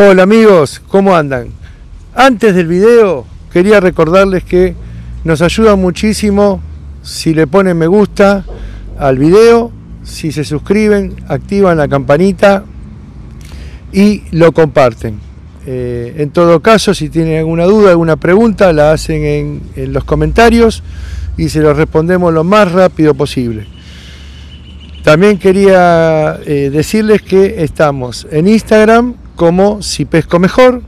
Hola amigos, ¿cómo andan? Antes del video quería recordarles que nos ayuda muchísimo si le ponen me gusta al video, si se suscriben, activan la campanita y lo comparten. Eh, en todo caso, si tienen alguna duda, alguna pregunta, la hacen en, los comentarios y se lo respondemos lo más rápido posible. También quería eh, decirles que estamos en Instagram como Si Pesco Mejor,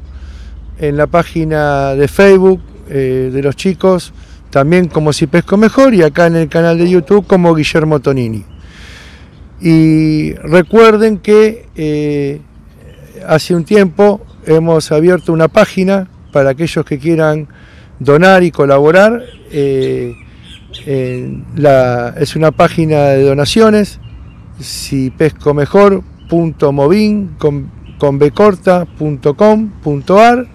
en la página de Facebook eh, de los chicos, también como Si Pesco Mejor, y acá en el canal de YouTube como Guillermo Tonini. Y recuerden que eh, hace un tiempo hemos abierto una página para aquellos que quieran donar y colaborar. Eh, es una página de donaciones, si pesco mejor, conbecorta.com.ar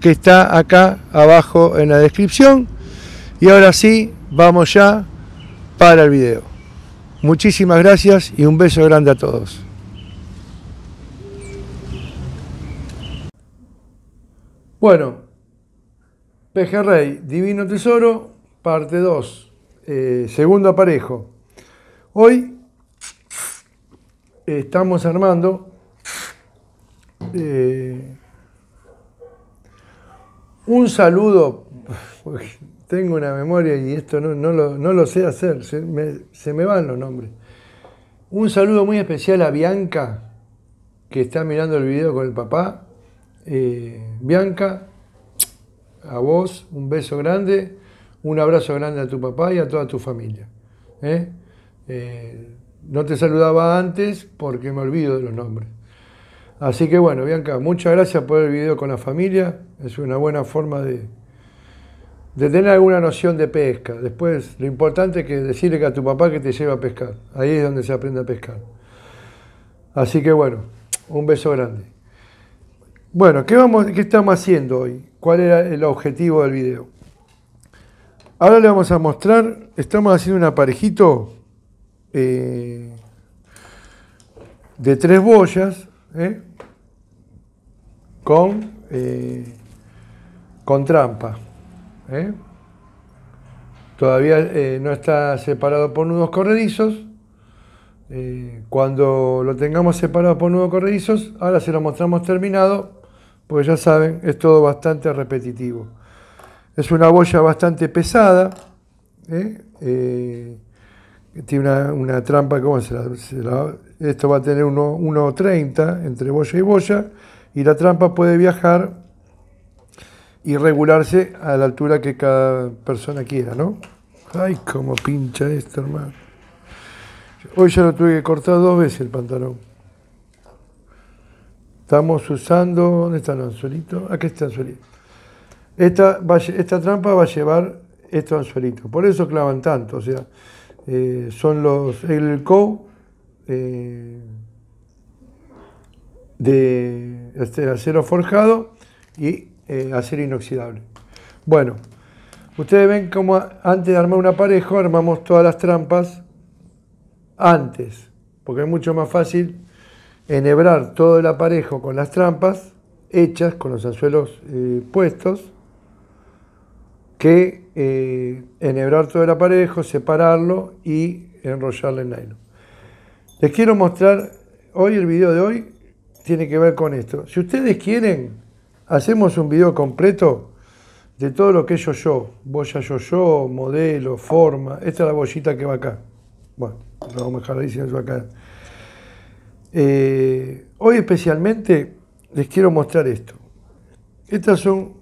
que está acá abajo en la descripción. Y ahora sí, vamos ya para el video. Muchísimas gracias y un beso grande a todos. Bueno, Pejerrey, Divino Tesoro, parte 2, eh, segundo aparejo. Hoy estamos armando eh, un saludo, tengo una memoria y esto no, lo, sé hacer, se me, van los nombres. Un saludo muy especial a Bianca, que está mirando el video con el papá. Eh, Bianca, a vos, un beso grande, un abrazo grande a tu papá y a toda tu familia. ¿eh? no te saludaba antes porque me olvido de los nombres. Así que bueno, Bianca, muchas gracias por el video con la familia. Es una buena forma de, de tener alguna noción de pesca. Después, lo importante es que decirle a tu papá que te lleve a pescar. Ahí es donde se aprende a pescar. Así que bueno, un beso grande. Bueno, ¿qué, vamos, qué estamos haciendo hoy? ¿Cuál era el objetivo del video? Ahora le vamos a mostrar, estamos haciendo un aparejito eh, de tres boyas ¿eh? con, eh, con trampa. ¿eh? Todavía no está separado por nudos corredizos. cuando lo tengamos separado por nudos corredizos, ahora se lo mostramos terminado, porque ya saben, es todo bastante repetitivo. Es una boya bastante pesada tiene una, trampa, ¿cómo se la, esto va a tener 1,30 entre boya y boya, y la trampa puede viajar y regularse a la altura que cada persona quiera, ¿no? Ay, cómo pincha esto, hermano. Hoy ya lo tuve que cortar dos veces el pantalón. Estamos usando, ¿dónde está el anzuelito? Aquí está el anzuelito. Esta, esta trampa va a llevar estos anzuelitos. Por eso clavan tanto, o sea, eh, son los el Co eh, de este, acero forjado y eh, acero inoxidable. Bueno, ustedes ven como antes de armar un aparejo armamos todas las trampas antes, porque es mucho más fácil enhebrar todo el aparejo con las trampas hechas, con los anzuelos puestos, que eh, enhebrar todo el aparejo, separarlo y enrollarlo en nylon. Les quiero mostrar hoy, el video de hoy tiene que ver con esto. Si ustedes quieren, hacemos un video completo de todo lo que es yo-yo, boya yo-yo, modelo, forma. Esta es la bollita que va acá. Bueno, lo vamos a dejar ahí si no acá. Eh, hoy especialmente les quiero mostrar esto. Estas son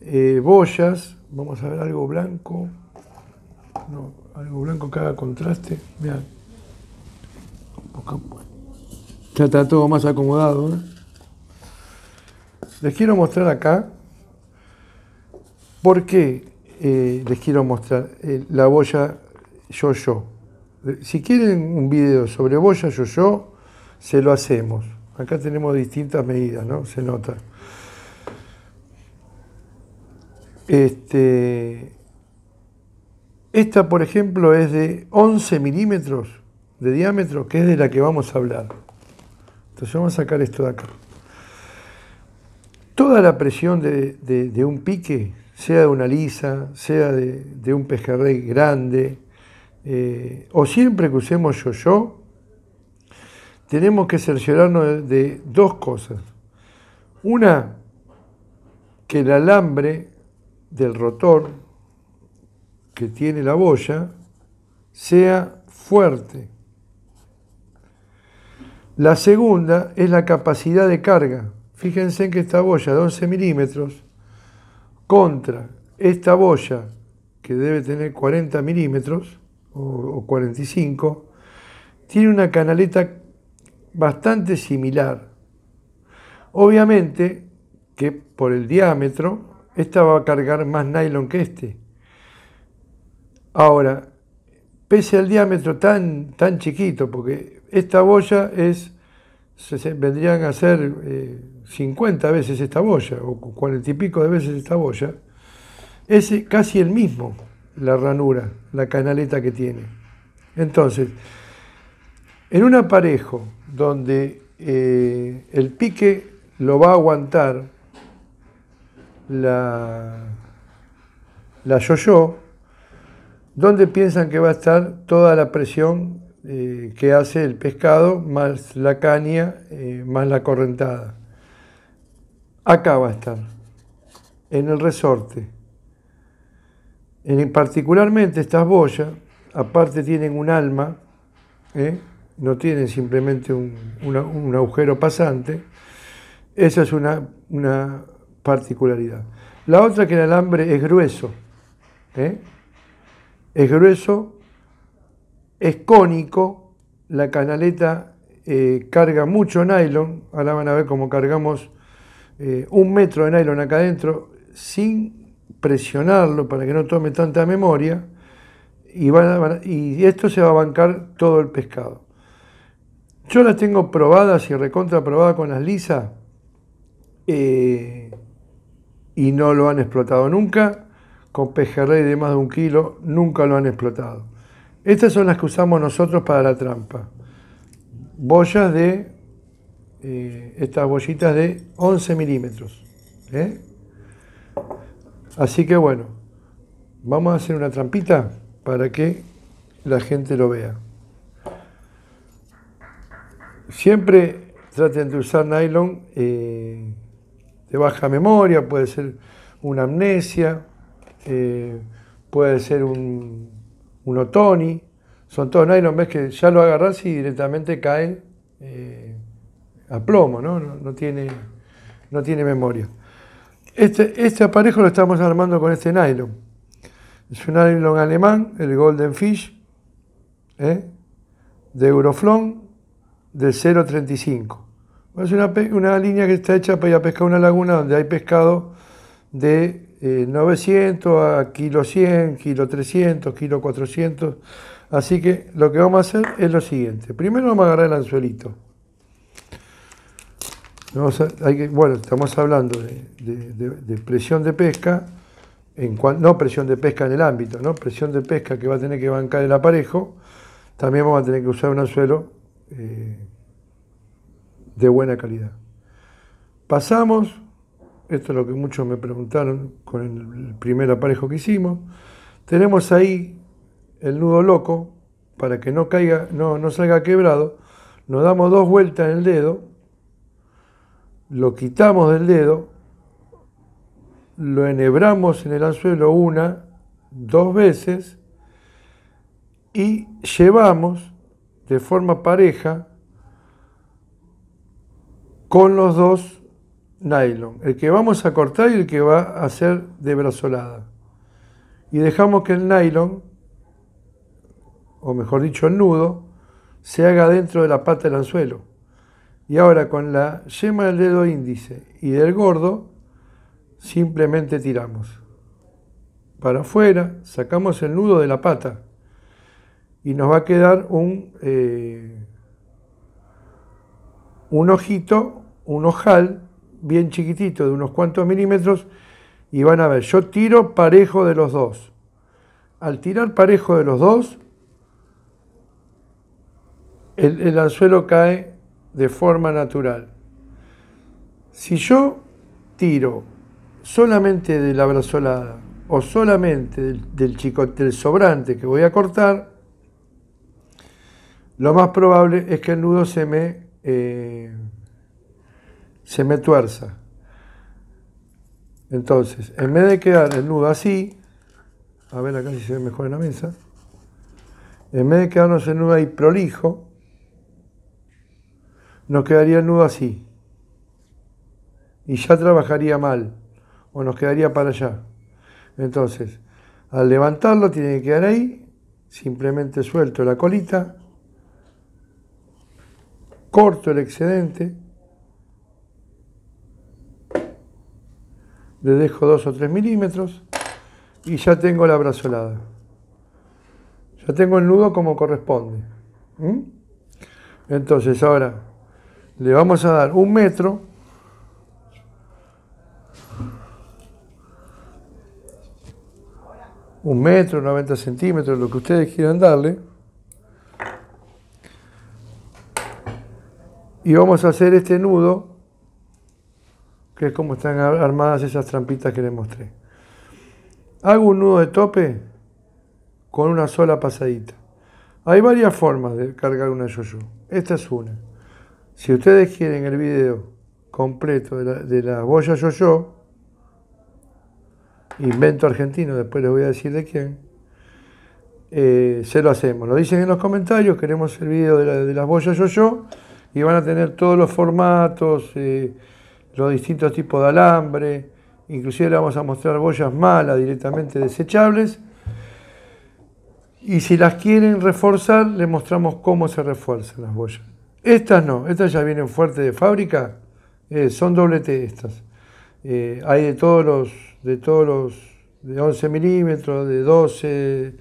eh, boyas, vamos a ver algo blanco, no, algo blanco que haga contraste, vean, ya está todo más acomodado. ¿eh? Les quiero mostrar acá, porque eh, les quiero mostrar eh, la boya yo-yo. Si quieren un video sobre boya yo-yo, se lo hacemos. Acá tenemos distintas medidas, ¿no? Se nota. Este, esta, por ejemplo, es de 11 milímetros de diámetro, que es de la que vamos a hablar. Entonces vamos a sacar esto de acá. Toda la presión de, un pique, sea de una lisa, sea de, un pejerrey grande, eh, o siempre que usemos yo-yo, tenemos que cerciorarnos de, dos cosas. Una, que el alambre del rotor que tiene la boya sea fuerte. La segunda es la capacidad de carga. Fíjense en que esta boya de 11 milímetros contra esta boya que debe tener 40 milímetros o 45, tiene una canaleta bastante similar. Obviamente que por el diámetro esta va a cargar más nylon que este. Ahora, pese al diámetro tan, tan chiquito, porque esta boya es, se, vendrían a ser 50 eh, veces esta boya, o 40 y pico de veces esta boya, es eh, casi el mismo la ranura, la canaleta que tiene. Entonces, en un aparejo donde eh, el pique lo va a aguantar la, la Yoyo, donde piensan que va a estar toda la presión eh, que hace el pescado, más la caña, eh, más la correntada. Acá va a estar, en el resorte. En, particularmente estas boyas, aparte tienen un alma, ¿eh? no tienen simplemente un, un, agujero pasante. Esa es una, una particularidad. La otra que el alambre es grueso, ¿eh? es grueso, es cónico, la canaleta eh, carga mucho nylon, ahora van a ver cómo cargamos eh, un metro de nylon acá adentro sin presionarlo para que no tome tanta memoria y, esto se va a bancar todo el pescado. Yo las tengo probadas y recontra recontraprobadas con las lisas y no lo han explotado nunca. Con pejerrey de más de un kilo nunca lo han explotado. Estas son las que usamos nosotros para la trampa. bollas de, eh, estas bollitas de 11 milímetros. ¿eh? Así que bueno, vamos a hacer una trampita para que la gente lo vea. Siempre traten de usar nylon. Eh, de baja memoria, puede ser una amnesia, eh, puede ser un, un otoni. Son todos nylon, ves que ya lo agarras y directamente cae eh, a plomo, ¿no? No, tiene, no tiene memoria. Este, este aparejo lo estamos armando con este nylon. Es un nylon alemán, el Golden Fish, ¿eh? de Euroflon, de 0.35. Es una, línea que está hecha para ir a pescar una laguna donde hay pescado de 900 eh, a kilo 100, kilo 300, kilo 400. Así que lo que vamos a hacer es lo siguiente. Primero vamos a agarrar el anzuelito. bueno, estamos hablando de, presión de pesca, en no presión de pesca en el ámbito, ¿no? presión de pesca que va a tener que bancar el aparejo. También vamos a tener que usar un anzuelo eh, de buena calidad. Pasamos, esto es lo que muchos me preguntaron con el primer aparejo que hicimos, tenemos ahí el nudo loco para que no caiga, no, salga quebrado, nos damos dos vueltas en el dedo, lo quitamos del dedo, lo enhebramos en el anzuelo una, dos veces y llevamos de forma pareja con los dos nylon, el que vamos a cortar y el que va a ser de brazolada. Y dejamos que el nylon, o mejor dicho el nudo, se haga dentro de la pata del anzuelo. Y ahora con la yema del dedo índice y del gordo, simplemente tiramos. Para afuera sacamos el nudo de la pata y nos va a quedar un, eh, un ojito un ojal bien chiquitito de unos cuantos milímetros y van a ver, yo tiro parejo de los dos. Al tirar parejo de los dos, el, anzuelo cae de forma natural. Si yo tiro solamente de la brazolada o solamente del, chico, del sobrante que voy a cortar, lo más probable es que el nudo se me eh, se me tuerza. Entonces, en vez de quedar el nudo así, a ver acá si se ve mejor en la mesa, en vez de quedarnos el nudo ahí prolijo, nos quedaría el nudo así. Y ya trabajaría mal, o nos quedaría para allá. Entonces, al levantarlo tiene que quedar ahí, simplemente suelto la colita, corto el excedente, le dejo 2 o 3 milímetros y ya tengo la brazolada. Ya tengo el nudo como corresponde. Entonces ahora le vamos a dar un metro un metro, 90 centímetros, lo que ustedes quieran darle. Y vamos a hacer este nudo que es como están armadas esas trampitas que les mostré. Hago un nudo de tope con una sola pasadita. Hay varias formas de cargar una yo Esta es una. Si ustedes quieren el video completo de la, de yo boya invento argentino, después les voy a decir de quién, eh, se lo hacemos. Lo dicen en los comentarios, queremos el video de, la, de las boyas yo-yo y van a tener todos los formatos. Eh, los distintos tipos de alambre, inclusive le vamos a mostrar boyas malas directamente desechables. Y si las quieren reforzar, les mostramos cómo se refuerzan las boyas. Estas no, estas ya vienen fuertes de fábrica, eh, son doble T estas. Eh, hay de todos los, de todos los, de 11 milímetros, de 12,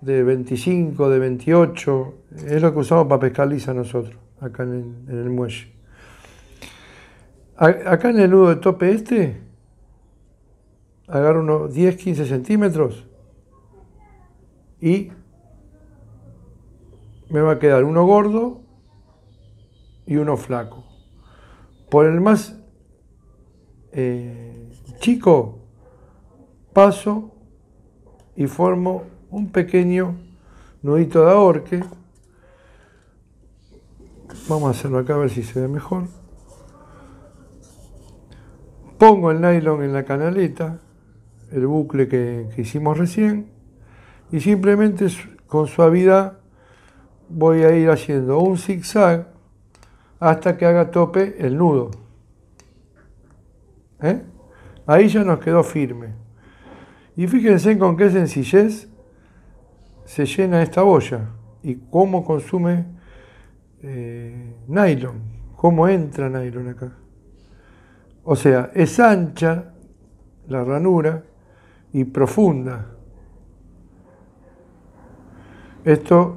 de 25, de 28, es lo que usamos para pescar lisa nosotros, acá en el muelle acá en el nudo de tope este, agarro unos 10, 15 centímetros y me va a quedar uno gordo y uno flaco. Por el más eh, chico paso y formo un pequeño nudito de ahorque. Vamos a hacerlo acá a ver si se ve mejor pongo el nylon en la canaleta, el bucle que, hicimos recién, y simplemente con suavidad voy a ir haciendo un zigzag hasta que haga tope el nudo. ¿Eh? Ahí ya nos quedó firme. Y fíjense con qué sencillez se llena esta boya y cómo consume eh, nylon, cómo entra nylon acá. O sea, es ancha la ranura y profunda. Esto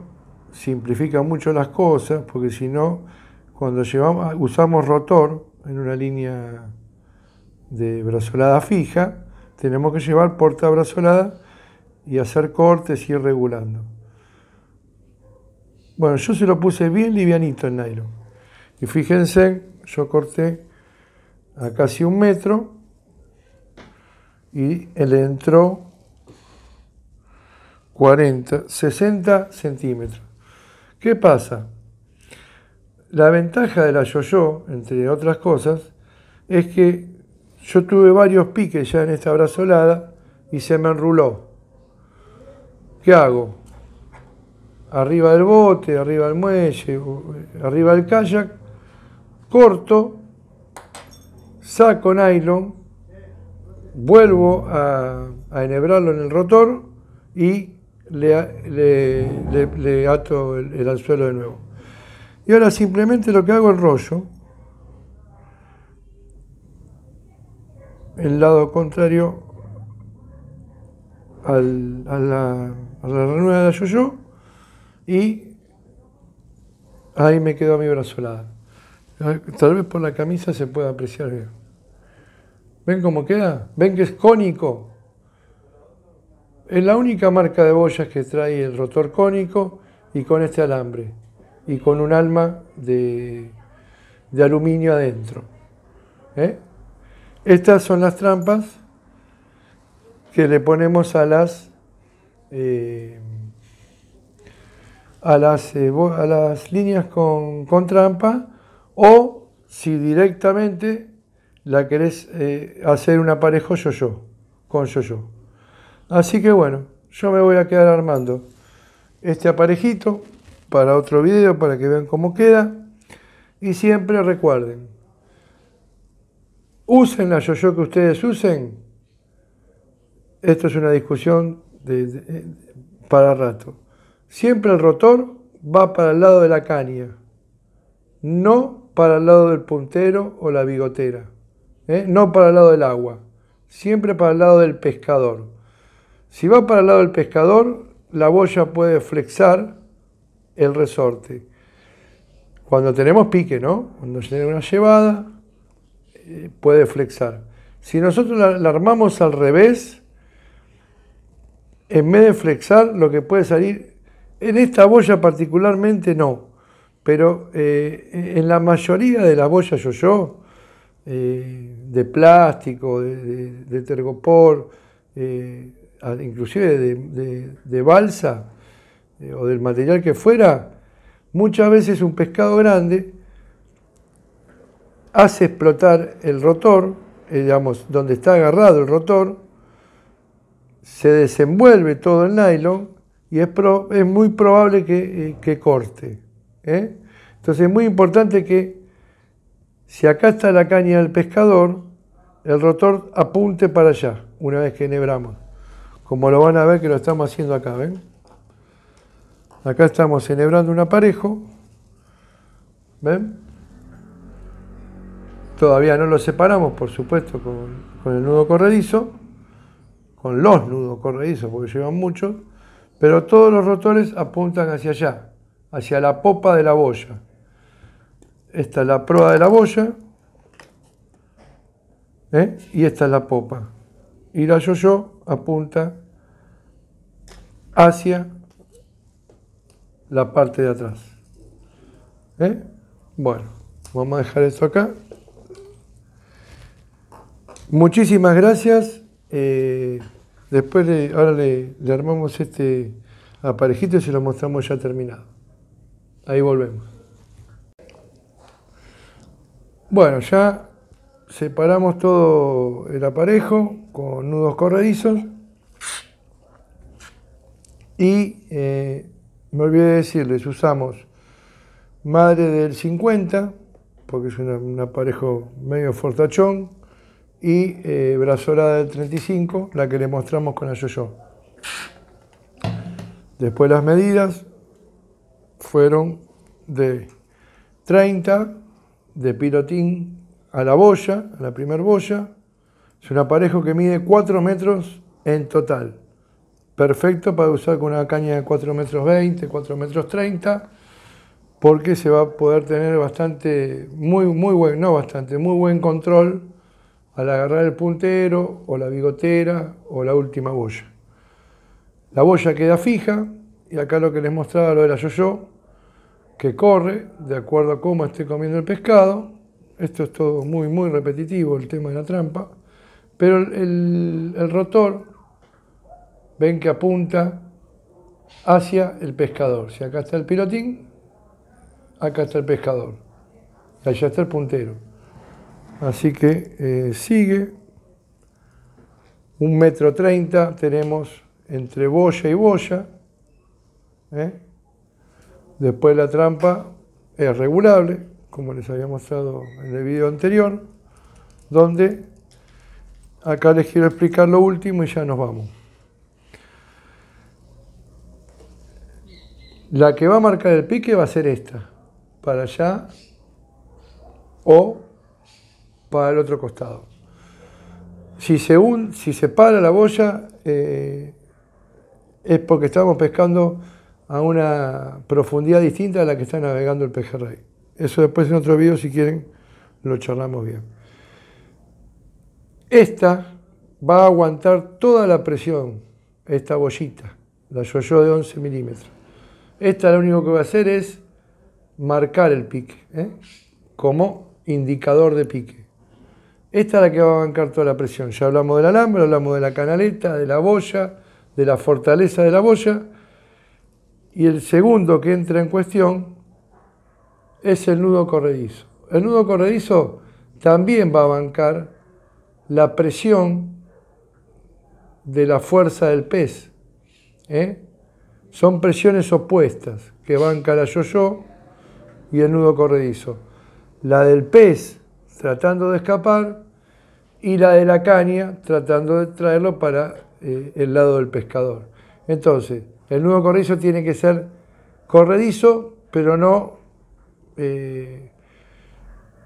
simplifica mucho las cosas porque si no, cuando ah, usamos rotor en una línea de brazolada fija, tenemos que llevar porta brazolada y hacer cortes y ir regulando. Bueno, yo se lo puse bien livianito en nylon. Y fíjense, yo corté a casi un metro y él entró 40, 60 centímetros. ¿Qué pasa? La ventaja de la yoyo, entre otras cosas, es que yo tuve varios piques ya en esta brazolada y se me enruló. ¿Qué hago? Arriba del bote, arriba del muelle, eh, arriba del kayak, corto saco nylon, vuelvo a, enhebrarlo en el rotor y le, le, le, ato el, anzuelo de nuevo. Y ahora simplemente lo que hago es rollo el lado contrario al, a, la, a de la yo y ahí me a mi brazolada. Tal vez por la camisa se pueda apreciar bien. Eh. ¿Ven cómo queda? ¿Ven que es cónico? Es la única marca de boyas que trae el rotor cónico y con este alambre y con un alma de, aluminio adentro. ¿eh? Estas son las trampas que le ponemos a las eh, a las, a las líneas con trampa o si directamente la querés eh, hacer un aparejo yo-yo, con yo-yo. Así que bueno, yo me voy a quedar armando este aparejito para otro video, para que vean cómo queda. Y siempre recuerden, usen la yo-yo que ustedes usen. Esto es una discusión eh, para rato. Siempre el rotor va para el lado de la caña, no para el lado del puntero o la bigotera, ¿eh? no para el lado del agua, siempre para el lado del pescador. Si va para el lado del pescador, la boya puede flexar el resorte. Cuando tenemos pique, ¿no? Cuando tiene una llevada, eh, puede flexar. Si nosotros la, la armamos al revés, en vez de flexar, lo que puede salir, en esta boya particularmente no, pero eh, e-, en la mayoría de las boyas yo-yo, eh, de plástico, de, de, tergopor, eh, inclusive de, balsa o del material que fuera, muchas veces un pescado grande hace explotar el rotor, digamos, donde está agarrado el rotor, se desenvuelve todo el nylon y es, muy probable que corte. ¿eh? Entonces es muy importante que si acá está la caña del pescador, el rotor apunte para allá una vez que enhebramos. Como lo van a ver que lo estamos haciendo acá, ¿ven? Acá estamos enhebrando un aparejo. ¿Ven? Todavía no lo separamos, por supuesto, con, con el nudo corredizo, con los nudos corredizos, porque llevan muchos, pero todos los rotores apuntan hacia allá hacia la popa de la boya. Esta es la proa de la boya ¿eh? y esta es la popa. Y la yo apunta hacia la parte de atrás. ¿Eh? Bueno, vamos a dejar esto acá. Muchísimas gracias. Eh, después ahora le, le armamos este aparejito y se lo mostramos ya terminado. Ahí volvemos. Bueno, ya separamos todo el aparejo con nudos corredizos. Y eh, me olvidé de decirles, usamos madre del 50, porque es un aparejo medio fortachón, y eh, brazorada del 35, la que le mostramos con la yo Después las medidas, fueron de 30 de pilotín a la boya, a la primer boya. Es un aparejo que mide 4 metros en total. Perfecto para usar con una caña de 4 metros 20, 4 metros 30, porque se va a poder tener bastante, muy, muy buen, no bastante, muy buen control al agarrar el puntero o la bigotera o la última boya. La boya queda fija y acá lo que les mostraba lo de la yo-yo, que corre de acuerdo a cómo esté comiendo el pescado. Esto es todo muy, muy repetitivo, el tema de la trampa. Pero el, rotor, ven que apunta hacia el pescador. Si acá está el pilotín, acá está el pescador. allá está el puntero. Así que eh, sigue. Un metro treinta tenemos entre boya y boya. ¿eh? Después la trampa es regulable, como les había mostrado en el video anterior, donde acá les quiero explicar lo último y ya nos vamos. La que va a marcar el pique va a ser esta, para allá o para el otro costado. Si se, si se para la boya, eh, es porque estamos pescando a una profundidad distinta a la que está navegando el pejerrey. Eso después en otro video, si quieren, lo charlamos bien. Esta va a aguantar toda la presión, esta bollita, la yo-yo de 11 milímetros. Esta lo único que va a hacer es marcar el pique, ¿eh? como indicador de pique. Esta es la que va a bancar toda la presión. Ya hablamos del alambre, hablamos de la canaleta, de la boya, de la fortaleza de la boya y el segundo que entra en cuestión es el nudo corredizo. El nudo corredizo también va a bancar la presión de la fuerza del pez. ¿eh? Son presiones opuestas que banca la yo-yo y el nudo corredizo. La del pez tratando de escapar y la de la caña tratando de traerlo para eh, el lado del pescador. Entonces, el nudo corredizo tiene que ser corredizo, pero no eh,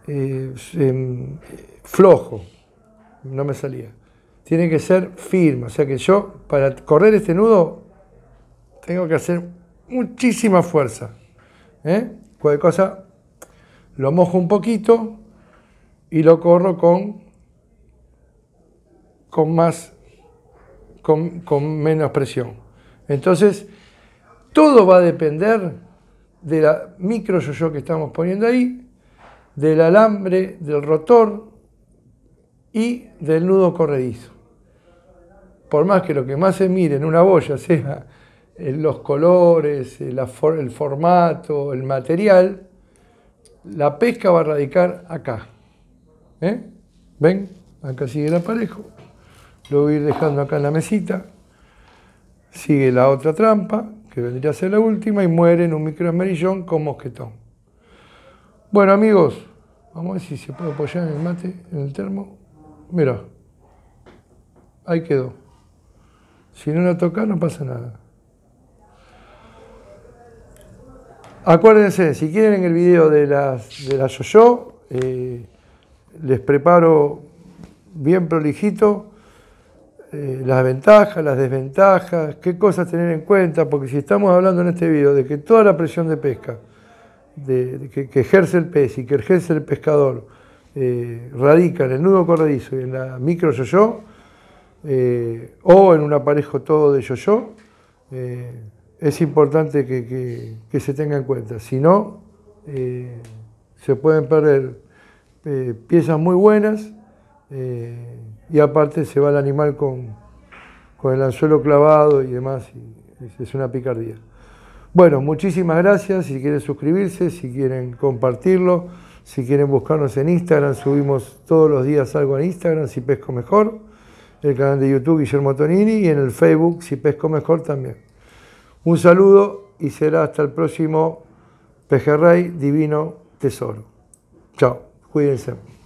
eh, em, flojo. No me salía. Tiene que ser firme. O sea que yo, para correr este nudo, tengo que hacer muchísima fuerza. ¿eh? Cualquier cosa, lo mojo un poquito y lo corro con, con más, con menos presión. Entonces, todo va a depender de la micro yo que estamos poniendo ahí, del alambre, del rotor y del nudo corredizo. Por más que lo que más se mire en una boya sea los colores, el formato, el material, la pesca va a radicar acá. ¿Eh? ¿Ven? Acá sigue el aparejo. Lo voy a ir dejando acá en la mesita sigue la otra trampa, que vendría a ser la última, y muere en un microesmerillón con mosquetón. Bueno, amigos, vamos a ver si se puede apoyar en el mate, en el termo. Mira, ahí quedó. Si no la toca, no pasa nada. Acuérdense, si quieren el video de las de la yo-yo, eh, les preparo bien prolijito eh, las ventajas, las desventajas, qué cosas tener en cuenta, porque si estamos hablando en este video de que toda la presión de pesca que, ejerce el pez y que ejerce el pescador eh, radica en el nudo corredizo y en la micro yoyo, eh, o en un aparejo todo de yoyo, eh, es importante que, se tenga en cuenta. Si no, se pueden perder piezas muy buenas eh, y aparte se va el animal con, con el anzuelo clavado y demás. es una picardía. Bueno, muchísimas gracias. Si quieren suscribirse, si quieren compartirlo, si quieren buscarnos en Instagram, subimos todos los días algo en Instagram, si pesco mejor. El canal de YouTube Guillermo Tonini y en el Facebook, si pesco mejor también. Un saludo y será hasta el próximo Pejerrey Divino Tesoro. Chao, cuídense.